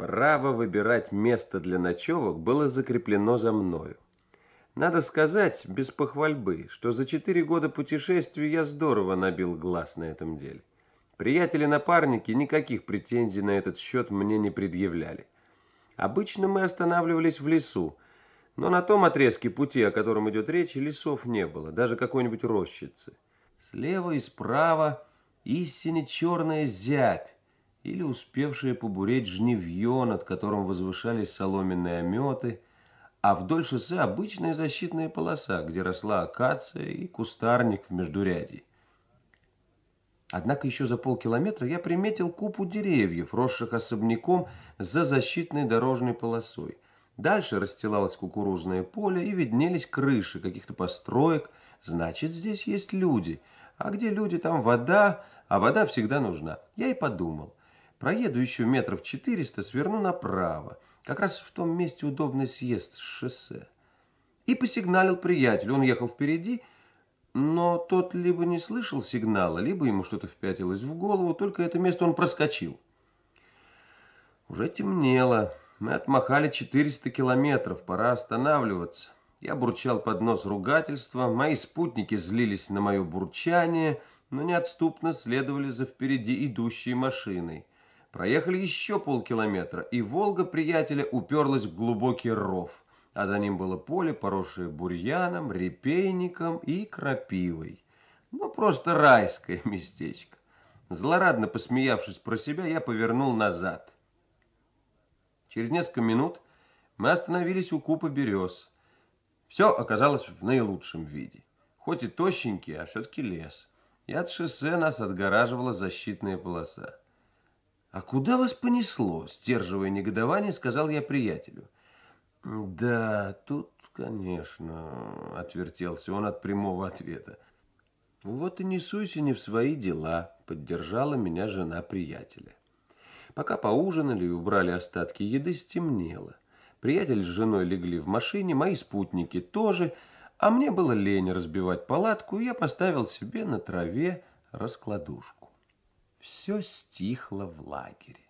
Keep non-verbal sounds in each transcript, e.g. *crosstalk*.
Право выбирать место для ночевок было закреплено за мною. Надо сказать, без похвальбы, что за четыре года путешествий я здорово набил глаз на этом деле. Приятели-напарники никаких претензий на этот счет мне не предъявляли. Обычно мы останавливались в лесу, но на том отрезке пути, о котором идет речь, лесов не было, даже какой-нибудь рощицы. Слева и справа истине черная зябь, или успевшее побуреть жневье, над которым возвышались соломенные ометы, а вдоль шоссе обычная защитная полоса, где росла акация и кустарник в междурядье. Однако еще за полкилометра я приметил купу деревьев, росших особняком за защитной дорожной полосой. Дальше расстилалось кукурузное поле и виднелись крыши каких-то построек. Значит, здесь есть люди. А где люди, там вода, а вода всегда нужна. Я и подумал. Проеду еще метров 400, сверну направо. Как раз в том месте удобный съезд с шоссе. И посигналил приятель, Он ехал впереди, но тот либо не слышал сигнала, либо ему что-то впятилось в голову, только это место он проскочил. Уже темнело. Мы отмахали 400 километров, пора останавливаться. Я бурчал под нос ругательства, мои спутники злились на мое бурчание, но неотступно следовали за впереди идущей машиной. Проехали еще полкилометра, и Волга приятеля уперлась в глубокий ров, а за ним было поле, поросшее бурьяном, репейником и крапивой. Ну, просто райское *laughs* местечко. Злорадно посмеявшись про себя, я повернул назад. Через несколько минут мы остановились у купа берез. Все оказалось в наилучшем виде. Хоть и тощенький, а все-таки лес. И от шоссе нас отгораживала защитная полоса. «А куда вас понесло?» – стерживая негодование, сказал я приятелю. «Да, тут, конечно», – отвертелся он от прямого ответа. «Вот и не суйся не в свои дела», – поддержала меня жена приятеля. Пока поужинали и убрали остатки еды, стемнело. Приятель с женой легли в машине, мои спутники тоже, а мне было лень разбивать палатку, и я поставил себе на траве раскладушку все стихло в лагере.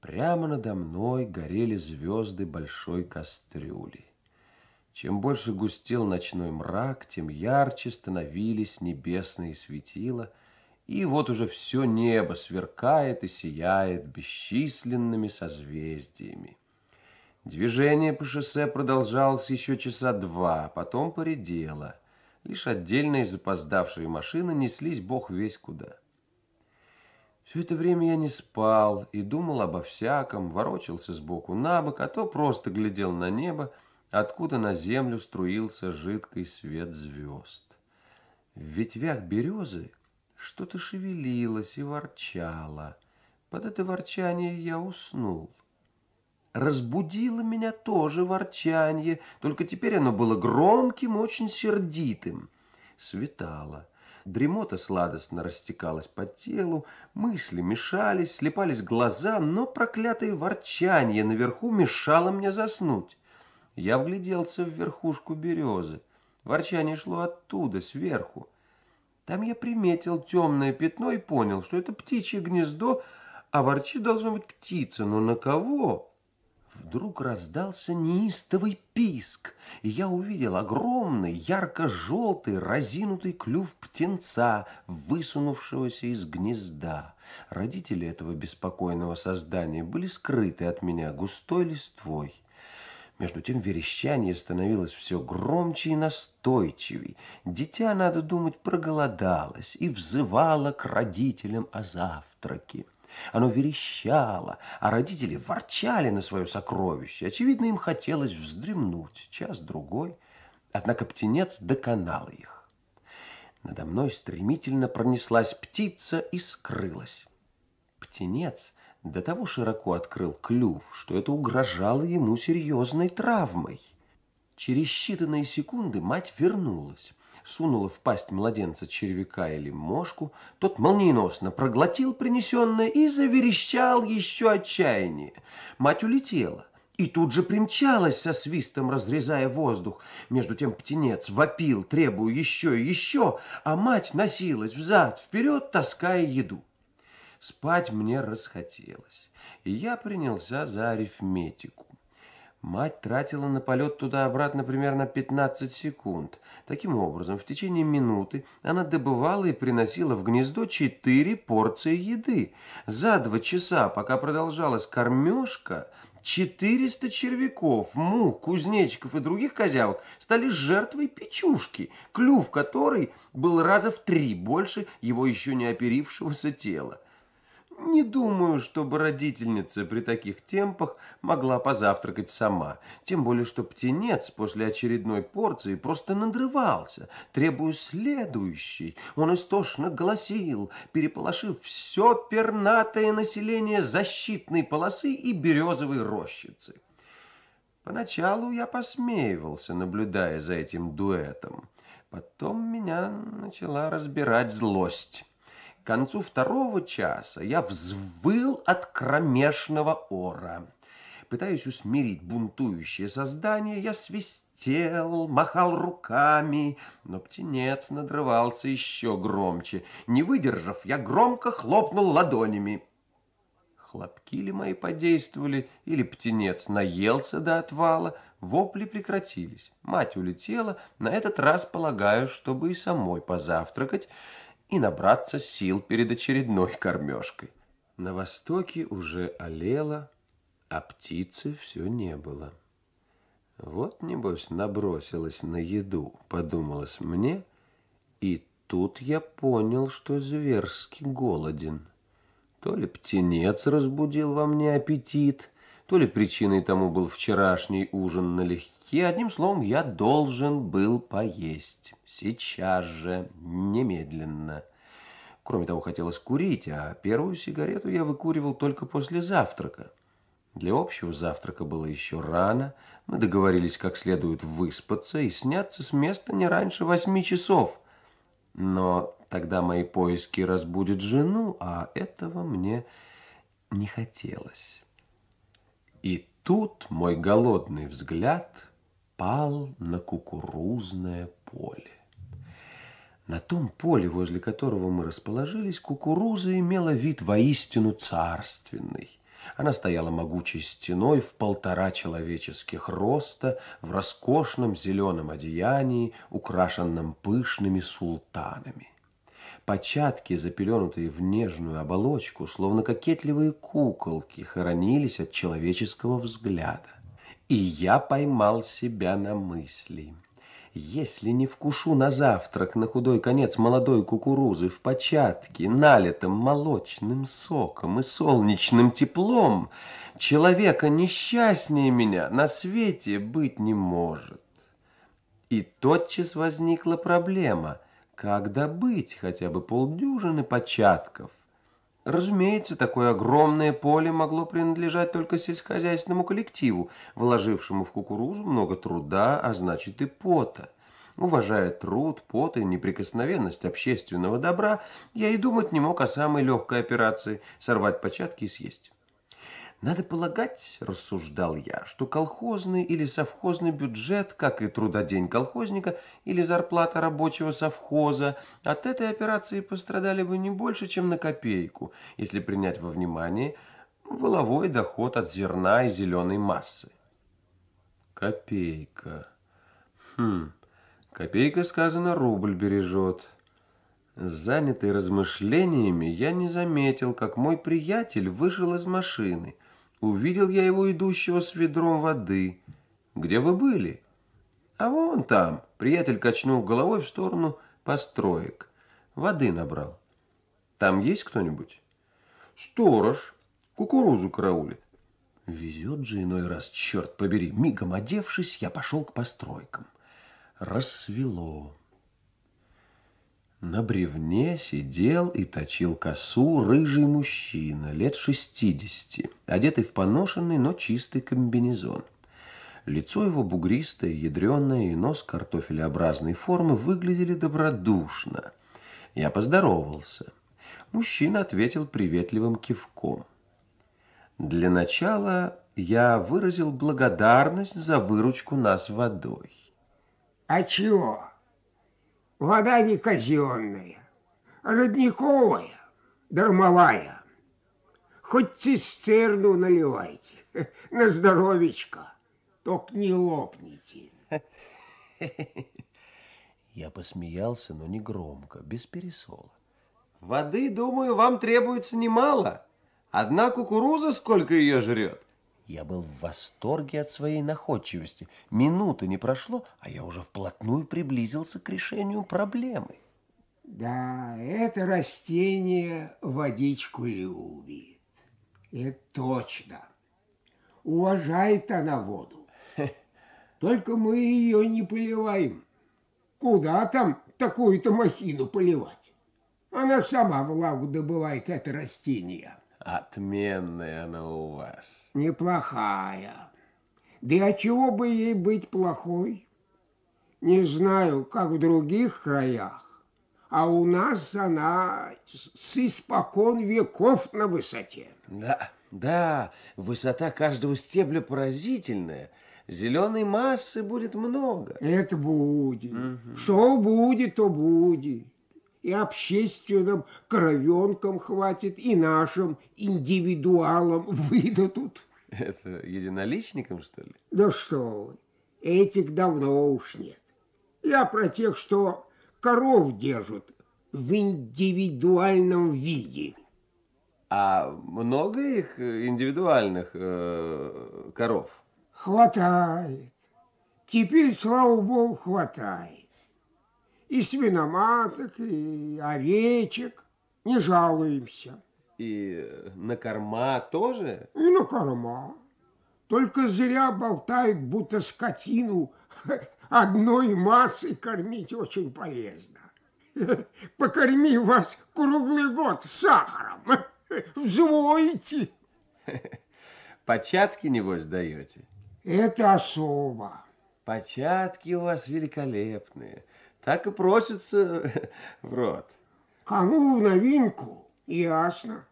Прямо надо мной горели звезды большой кастрюли. Чем больше густел ночной мрак, тем ярче становились небесные светила, и вот уже все небо сверкает и сияет бесчисленными созвездиями. Движение по шоссе продолжалось еще часа два, а потом поредело. Лишь отдельные запоздавшие машины неслись бог весь куда. Все это время я не спал и думал обо всяком, ворочался сбоку на бок, а то просто глядел на небо, откуда на землю струился жидкий свет звезд. В ветвях березы что-то шевелилось и ворчало. Под это ворчание я уснул. Разбудило меня тоже ворчание, только теперь оно было громким, очень сердитым. Светало. Дремота сладостно растекалась по телу, мысли мешались, слепались глаза, но проклятое ворчание наверху мешало мне заснуть. Я вгляделся в верхушку березы. Ворчание шло оттуда, сверху. Там я приметил темное пятно и понял, что это птичье гнездо, а ворчи должно быть птица, но на кого? Вдруг раздался неистовый писк, и я увидел огромный, ярко-желтый, разинутый клюв птенца, высунувшегося из гнезда. Родители этого беспокойного создания были скрыты от меня густой листвой. Между тем верещание становилось все громче и настойчивей. Дитя, надо думать, проголодалось и взывало к родителям о завтраке. Оно верещало, а родители ворчали на свое сокровище. Очевидно, им хотелось вздремнуть час-другой, однако птенец доконал их. Надо мной стремительно пронеслась птица и скрылась. Птенец до того широко открыл клюв, что это угрожало ему серьезной травмой. Через считанные секунды мать вернулась сунула в пасть младенца червяка или мошку, тот молниеносно проглотил принесенное и заверещал еще отчаяние. Мать улетела и тут же примчалась со свистом, разрезая воздух. Между тем птенец вопил, требуя еще и еще, а мать носилась взад-вперед, таская еду. Спать мне расхотелось, и я принялся за арифметику. Мать тратила на полет туда-обратно примерно 15 секунд. Таким образом, в течение минуты она добывала и приносила в гнездо 4 порции еды. За 2 часа, пока продолжалась кормежка, 400 червяков, мух, кузнечиков и других козявок стали жертвой печушки, клюв которой был раза в три больше его еще не оперившегося тела. Не думаю, чтобы родительница при таких темпах могла позавтракать сама, тем более что птенец после очередной порции просто надрывался, требуя следующей. Он истошно голосил, переполошив все пернатое население защитной полосы и березовой рощицы. Поначалу я посмеивался, наблюдая за этим дуэтом. Потом меня начала разбирать злость. К концу второго часа я взвыл от кромешного ора. Пытаясь усмирить бунтующее создание, я свистел, махал руками, но птенец надрывался еще громче. Не выдержав, я громко хлопнул ладонями. Хлопки ли мои подействовали, или птенец наелся до отвала, вопли прекратились. Мать улетела, на этот раз полагаю, чтобы и самой позавтракать, и набраться сил перед очередной кормежкой. На востоке уже олело, а птицы все не было. Вот, небось, набросилась на еду, подумалось мне, и тут я понял, что зверски голоден. То ли птенец разбудил во мне аппетит, то ли причиной тому был вчерашний ужин налегке. Одним словом, я должен был поесть. Сейчас же, немедленно. Кроме того, хотелось курить, а первую сигарету я выкуривал только после завтрака. Для общего завтрака было еще рано. Мы договорились как следует выспаться и сняться с места не раньше восьми часов. Но тогда мои поиски разбудят жену, а этого мне не хотелось. И тут мой голодный взгляд пал на кукурузное поле. На том поле, возле которого мы расположились, кукуруза имела вид воистину царственный. Она стояла могучей стеной в полтора человеческих роста, в роскошном зеленом одеянии, украшенном пышными султанами. Початки, запеленутые в нежную оболочку, словно кокетливые куколки, хоронились от человеческого взгляда. И я поймал себя на мысли. Если не вкушу на завтрак на худой конец молодой кукурузы в початке, налитым молочным соком и солнечным теплом, человека несчастнее меня на свете быть не может. И тотчас возникла проблема – как добыть хотя бы полдюжины початков? Разумеется, такое огромное поле могло принадлежать только сельскохозяйственному коллективу, вложившему в кукурузу много труда, а значит и пота. Уважая труд, пот и неприкосновенность общественного добра, я и думать не мог о самой легкой операции – сорвать початки и съесть. Надо полагать, рассуждал я, что колхозный или совхозный бюджет, как и трудодень колхозника или зарплата рабочего совхоза, от этой операции пострадали бы не больше, чем на копейку, если принять во внимание воловой доход от зерна и зеленой массы. Копейка. Хм, копейка, сказано, рубль бережет. Занятый размышлениями, я не заметил, как мой приятель вышел из машины – Увидел я его идущего с ведром воды. Где вы были? А вон там. Приятель качнул головой в сторону построек. Воды набрал. Там есть кто-нибудь? Сторож. Кукурузу караулит. Везет же иной раз, черт побери. Мигом одевшись, я пошел к постройкам. Рассвело. На бревне сидел и точил косу рыжий мужчина лет шестидесяти, одетый в поношенный, но чистый комбинезон. Лицо его бугристое, ядреное и нос картофелеобразной формы выглядели добродушно. Я поздоровался. Мужчина ответил приветливым кивком. Для начала я выразил благодарность за выручку нас водой. А чего? Вода не казенная, родниковая, дармовая. Хоть цистерну наливайте, *laughs* на здоровечко, только не лопните. *laughs* Я посмеялся, но не громко, без пересола. Воды, думаю, вам требуется немало. Одна кукуруза сколько ее жрет? Я был в восторге от своей находчивости. Минуты не прошло, а я уже вплотную приблизился к решению проблемы. Да, это растение водичку любит. Это точно. Уважает она воду. *laughs* Только мы ее не поливаем. Куда там такую-то махину поливать? Она сама влагу добывает, это растение. Отменная она у вас. Неплохая. Да а чего бы ей быть плохой? Не знаю, как в других краях, а у нас она с испокон веков на высоте. Да, да, высота каждого стебля поразительная. Зеленой массы будет много. Это будет. Угу. Что будет, то будет и общественным коровенкам хватит, и нашим индивидуалам выдадут. Это единоличникам, что ли? Да что вы, этих давно уж нет. Я про тех, что коров держат в индивидуальном виде. А много их э, индивидуальных э, коров? Хватает. Теперь, слава богу, хватает и свиноматок, и овечек. Не жалуемся. И на корма тоже? И на корма. Только зря болтают, будто скотину *laughs* одной массой кормить очень полезно. *laughs* Покорми вас круглый год сахаром. *laughs* Взвоите. Початки, небось, даете? Это особо. Початки у вас великолепные так и просится *laughs* в рот. Кому в новинку, ясно.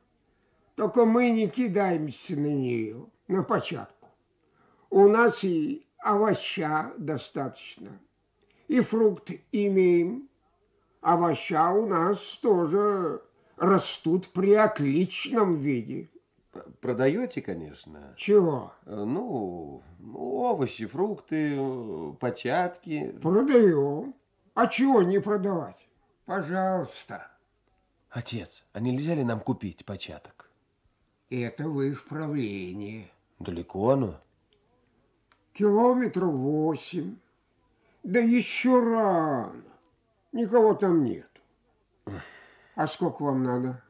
Только мы не кидаемся на нее, на початку. У нас и овоща достаточно, и фрукт имеем. Овоща у нас тоже растут при отличном виде. Продаете, конечно. Чего? Э, ну, ну, овощи, фрукты, э, початки. Продаем. А чего не продавать? Пожалуйста. Отец, а нельзя ли нам купить початок? Это вы в правлении. Далеко оно? Километров восемь. Да еще рано. Никого там нет. А сколько вам надо?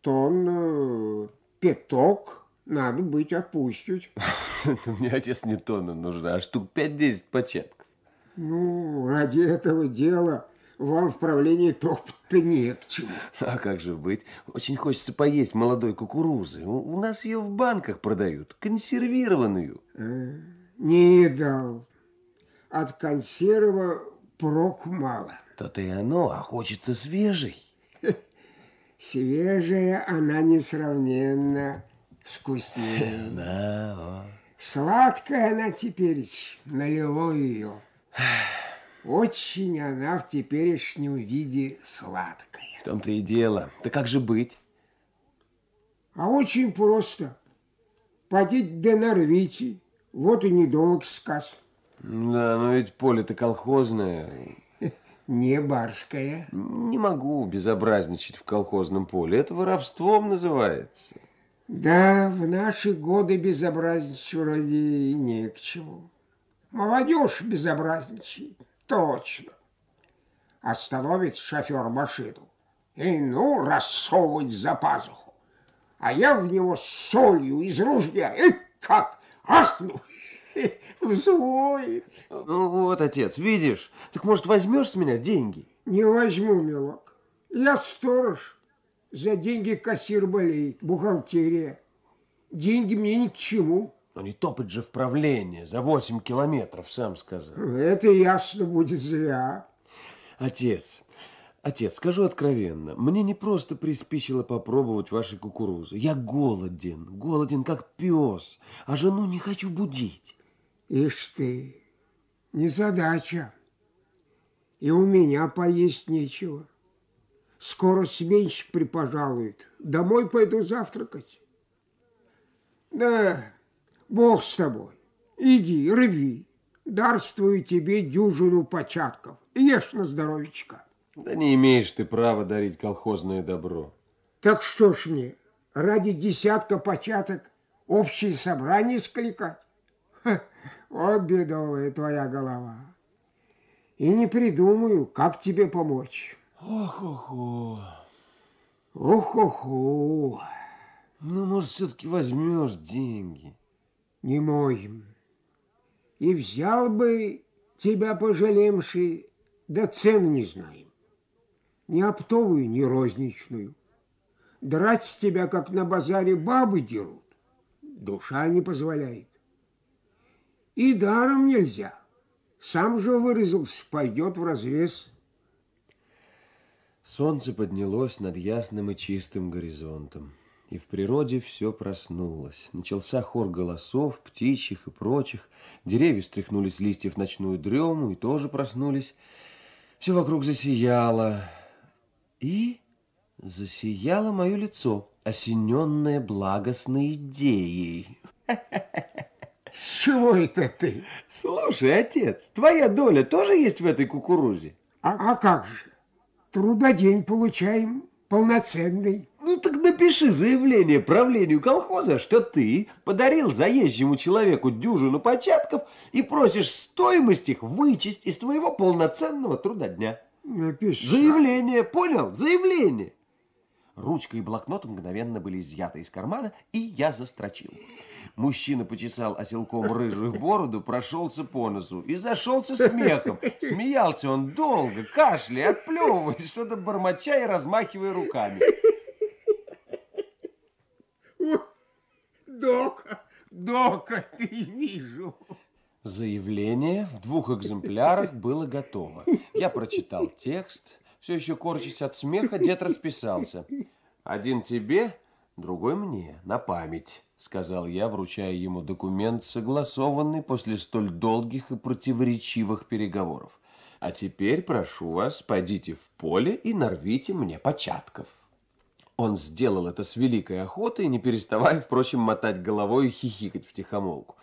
Тонн, э, пяток надо быть отпустить. *laughs* Мне отец не тонна нужна, а штук пять-десять початок. Ну, ради этого дела вам в правлении топ-то не к чему. А как же быть? Очень хочется поесть молодой кукурузы. У, нас ее в банках продают, консервированную. Э, не дал. От консерва прок мало. То-то и оно, а хочется свежей. Свежая она несравненно вкуснее. *laughs* Да, Сладкая она теперь, налило ее. Очень она в теперешнем виде сладкая. В том-то и дело. Да как же быть? А очень просто. Подить да нарвите. Вот и недолг сказ. Да, но ведь поле-то колхозное. Не барское. Не могу безобразничать в колхозном поле. Это воровством называется. Да, в наши годы безобразничать вроде и не к чему. Молодежь безобразничает, точно. Остановит шофер машину. И ну, рассовывать за пазуху. А я в него солью из ружья. И как? Ахну! *laughs* Взвоет. Ну вот, отец, видишь? Так, может, возьмешь с меня деньги? Не возьму, милок. Я сторож. За деньги кассир болеет, бухгалтерия. Деньги мне ни к чему. Но не топать же вправление за 8 километров, сам сказал. Это ясно будет зря. Отец, отец, скажу откровенно, мне не просто приспичило попробовать вашей кукурузы. Я голоден, голоден как пес, а жену не хочу будить. Ишь ты, незадача. И у меня поесть нечего. Скоро сменщик припожалует. Домой пойду завтракать. Да, Бог с тобой. Иди, рви. Дарствую тебе дюжину початков. Ешь на здоровечко. Да не имеешь ты права дарить колхозное добро. Так что ж мне, ради десятка початок общее собрание скликать? Ха, вот бедовая твоя голова. И не придумаю, как тебе помочь. Ох-охо. Ох-охо. Ну, может, все-таки возьмешь деньги. Не мой, и взял бы тебя пожалемши, да цен не знаем, ни оптовую, ни розничную. Драть с тебя, как на базаре бабы дерут, душа не позволяет. И даром нельзя, сам же выразился, пойдет в разрез. Солнце поднялось над ясным и чистым горизонтом и в природе все проснулось. Начался хор голосов, птичьих и прочих. Деревья стряхнули с листьев ночную дрему и тоже проснулись. Все вокруг засияло. И засияло мое лицо, осененное благостной идеей. С Чего это ты? Слушай, отец, твоя доля тоже есть в этой кукурузе? А, а как же? Трудодень получаем полноценный. Ну так напиши заявление правлению колхоза, что ты подарил заезжему человеку дюжину початков и просишь стоимость их вычесть из твоего полноценного трудодня. Напиши. А? Заявление, понял? Заявление. Ручка и блокнот мгновенно были изъяты из кармана, и я застрочил. Мужчина почесал оселком рыжую бороду, прошелся по носу и зашелся смехом. Смеялся он долго, кашляя, отплевываясь, что-то бормоча и размахивая руками. Дока, дока, ты вижу. Заявление в двух экземплярах было готово. Я прочитал текст. Все еще корчась от смеха, дед расписался. Один тебе, другой мне, на память, сказал я, вручая ему документ, согласованный после столь долгих и противоречивых переговоров. А теперь прошу вас, пойдите в поле и нарвите мне початков. Он сделал это с великой охотой, не переставая, впрочем, мотать головой и хихикать в тихомолку.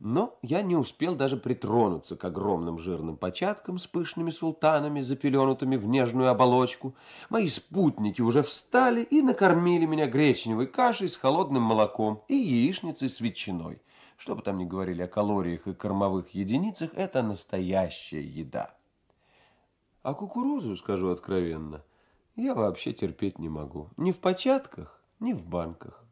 Но я не успел даже притронуться к огромным жирным початкам с пышными султанами, запеленутыми в нежную оболочку. Мои спутники уже встали и накормили меня гречневой кашей с холодным молоком и яичницей с ветчиной. Что бы там ни говорили о калориях и кормовых единицах, это настоящая еда. А кукурузу, скажу откровенно, — я вообще терпеть не могу. Ни в початках, ни в банках.